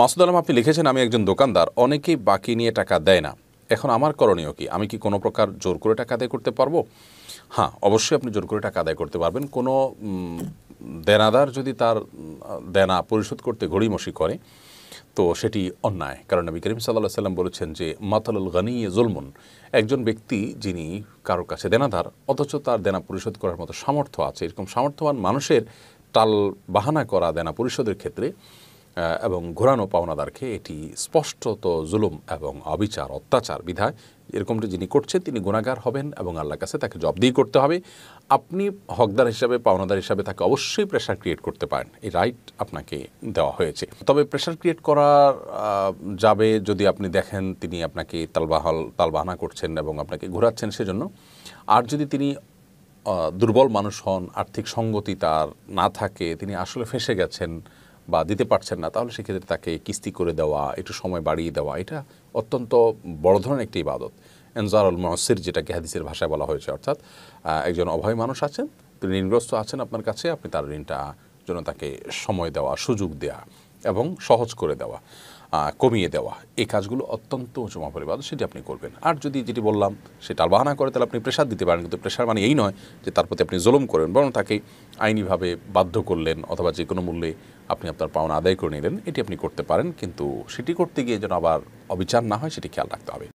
মাসুদ আলম আপনি লিখেছেন আমি একজন দোকানদার অনেকেই বাকি নিয়ে টাকা দেয় না এখন আমার করণীয় কি আমি কি কোনো প্রকার জোর করে টাকা আদায় করতে পারবো হ্যাঁ অবশ্যই আপনি জোর করে টাকা আদায় করতে পারবেন কোনো দেনাদার যদি তার দেনা পরিশোধ করতে ঘড়িমসি করে তো সেটি অন্যায় কারণ নবী করিম সাল্লাহ সাল্লাম বলেছেন যে মাতালুল গানি ইয়ে জুলমুন একজন ব্যক্তি যিনি কারোর কাছে দেনাদার অথচ তার দেনা পরিশোধ করার মতো সামর্থ্য আছে এরকম সামর্থ্যবান মানুষের টাল বাহানা করা দেনা পরিশোধের ক্ষেত্রে এবং ঘোরানো পাওনাদারকে এটি স্পষ্টত জুলুম এবং অবিচার অত্যাচার বিধায় এরকমটি যিনি করছেন তিনি গুণাগার হবেন এবং আল্লাহর কাছে তাকে জবদি করতে হবে আপনি হকদার হিসাবে পাওনাদার হিসাবে তাকে অবশ্যই প্রেশার ক্রিয়েট করতে পারেন এই রাইট আপনাকে দেওয়া হয়েছে তবে প্রেশার ক্রিয়েট করা যাবে যদি আপনি দেখেন তিনি আপনাকে তালবাহাল তালবাহানা করছেন এবং আপনাকে ঘোরাচ্ছেন সেজন্য আর যদি তিনি দুর্বল মানুষ হন আর্থিক সঙ্গতি তার না থাকে তিনি আসলে ফেসে গেছেন বা দিতে পারছেন না তাহলে সেক্ষেত্রে তাকে কিস্তি করে দেওয়া একটু সময় বাড়িয়ে দেওয়া এটা অত্যন্ত বড় ধরনের একটি ইবাদত এনজারুল মহসির যেটাকে হাদিসের ভাষায় বলা হয়েছে অর্থাৎ একজন অভয় মানুষ আছেন তিনি ঋণগ্রস্ত আছেন আপনার কাছে আপনি তার ঋণটা জন্য তাকে সময় দেওয়া সুযোগ দেওয়া এবং সহজ করে দেওয়া কমিয়ে দেওয়া এই কাজগুলো অত্যন্ত উঁচু মহাপরিবাদ সেটি আপনি করবেন আর যদি যেটি বললাম সেটা বাহানা করে তাহলে আপনি প্রেশার দিতে পারেন কিন্তু প্রেশার মানে এই নয় যে তার প্রতি আপনি জলম করেন বরং তাকে আইনিভাবে বাধ্য করলেন অথবা যে কোনো মূল্যে আপনি আপনার পাওনা আদায় করে নিলেন এটি আপনি করতে পারেন কিন্তু সেটি করতে গিয়ে যেন আবার অবিচার না হয় সেটি খেয়াল রাখতে হবে